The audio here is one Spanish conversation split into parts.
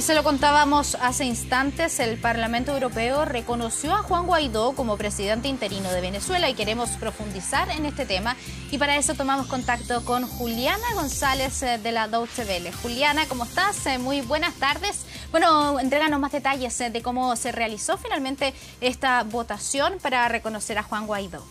Y se lo contábamos hace instantes, el Parlamento Europeo reconoció a Juan Guaidó como presidente interino de Venezuela y queremos profundizar en este tema y para eso tomamos contacto con Juliana González eh, de la Deutsche Welle. Juliana, ¿cómo estás? Eh, muy buenas tardes. Bueno, entréganos más detalles eh, de cómo se realizó finalmente esta votación para reconocer a Juan Guaidó.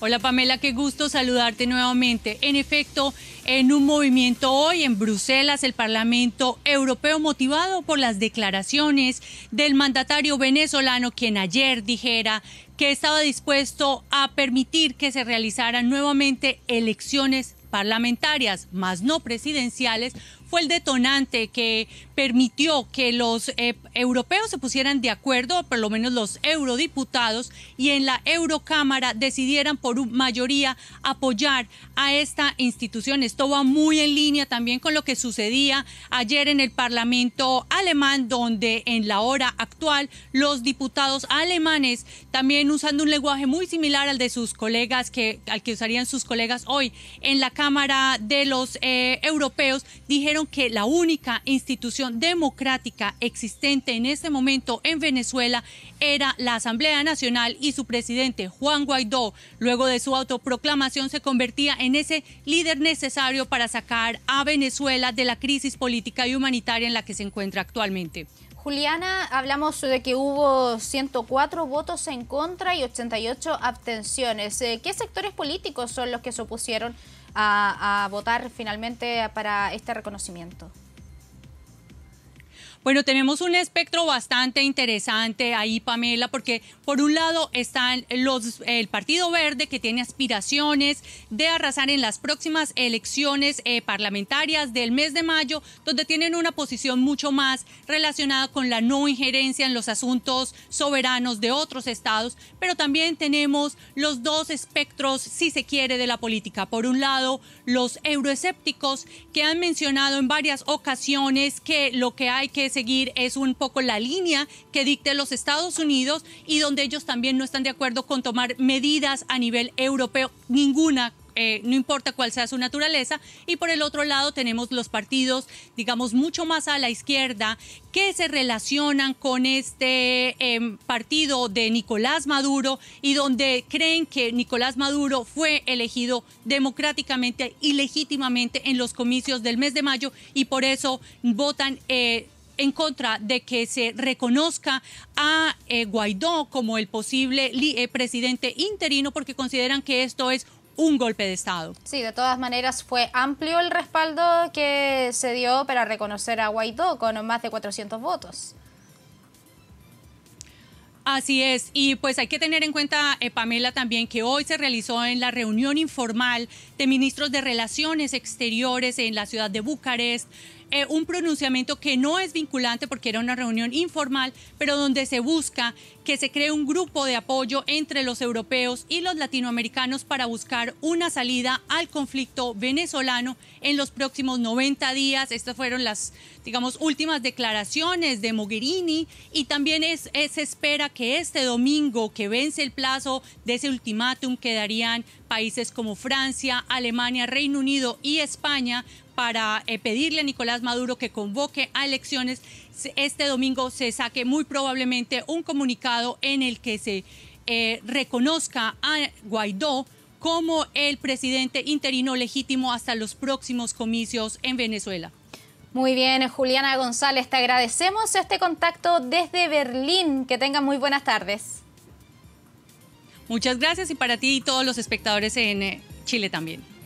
Hola Pamela, qué gusto saludarte nuevamente. En efecto, en un movimiento hoy en Bruselas, el Parlamento Europeo, motivado por las declaraciones del mandatario venezolano, quien ayer dijera que estaba dispuesto a permitir que se realizaran nuevamente elecciones parlamentarias, más no presidenciales, fue el detonante que permitió que los eh, europeos se pusieran de acuerdo, por lo menos los eurodiputados, y en la Eurocámara decidieran por mayoría apoyar a esta institución. Esto va muy en línea también con lo que sucedía ayer en el Parlamento alemán, donde en la hora actual los diputados alemanes, también usando un lenguaje muy similar al de sus colegas, que, al que usarían sus colegas hoy en la Cámara de los eh, Europeos, dijeron que la única institución democrática existente en este momento en Venezuela era la Asamblea Nacional y su presidente Juan Guaidó, luego de su autoproclamación, se convertía en ese líder necesario para sacar a Venezuela de la crisis política y humanitaria en la que se encuentra actualmente. Juliana, hablamos de que hubo 104 votos en contra y 88 abstenciones. Eh, ¿Qué sectores políticos son los que se opusieron a, a votar finalmente para este reconocimiento? Bueno, tenemos un espectro bastante interesante ahí, Pamela, porque por un lado están los el Partido Verde que tiene aspiraciones de arrasar en las próximas elecciones eh, parlamentarias del mes de mayo, donde tienen una posición mucho más relacionada con la no injerencia en los asuntos soberanos de otros estados, pero también tenemos los dos espectros, si se quiere, de la política. Por un lado, los euroescépticos que han mencionado en varias ocasiones que lo que hay que seguir es un poco la línea que dicte los Estados Unidos y donde ellos también no están de acuerdo con tomar medidas a nivel europeo, ninguna eh, no importa cuál sea su naturaleza. Y por el otro lado tenemos los partidos, digamos, mucho más a la izquierda, que se relacionan con este em, partido de Nicolás Maduro y donde creen que Nicolás Maduro fue elegido democráticamente y legítimamente en los comicios del mes de mayo y por eso votan... Eh, en contra de que se reconozca a eh, Guaidó como el posible eh, presidente interino porque consideran que esto es un golpe de Estado. Sí, de todas maneras fue amplio el respaldo que se dio para reconocer a Guaidó con más de 400 votos. Así es, y pues hay que tener en cuenta, eh, Pamela, también que hoy se realizó en la reunión informal de ministros de Relaciones Exteriores en la ciudad de Bucarest eh, un pronunciamiento que no es vinculante porque era una reunión informal, pero donde se busca que se cree un grupo de apoyo entre los europeos y los latinoamericanos para buscar una salida al conflicto venezolano en los próximos 90 días. Estas fueron las, digamos, últimas declaraciones de Mogherini y también se espera que este domingo, que vence el plazo de ese ultimátum quedarían países como Francia, Alemania, Reino Unido y España, para eh, pedirle a Nicolás Maduro que convoque a elecciones. Este domingo se saque muy probablemente un comunicado en el que se eh, reconozca a Guaidó como el presidente interino legítimo hasta los próximos comicios en Venezuela. Muy bien, Juliana González, te agradecemos este contacto desde Berlín. Que tengan muy buenas tardes. Muchas gracias y para ti y todos los espectadores en eh, Chile también.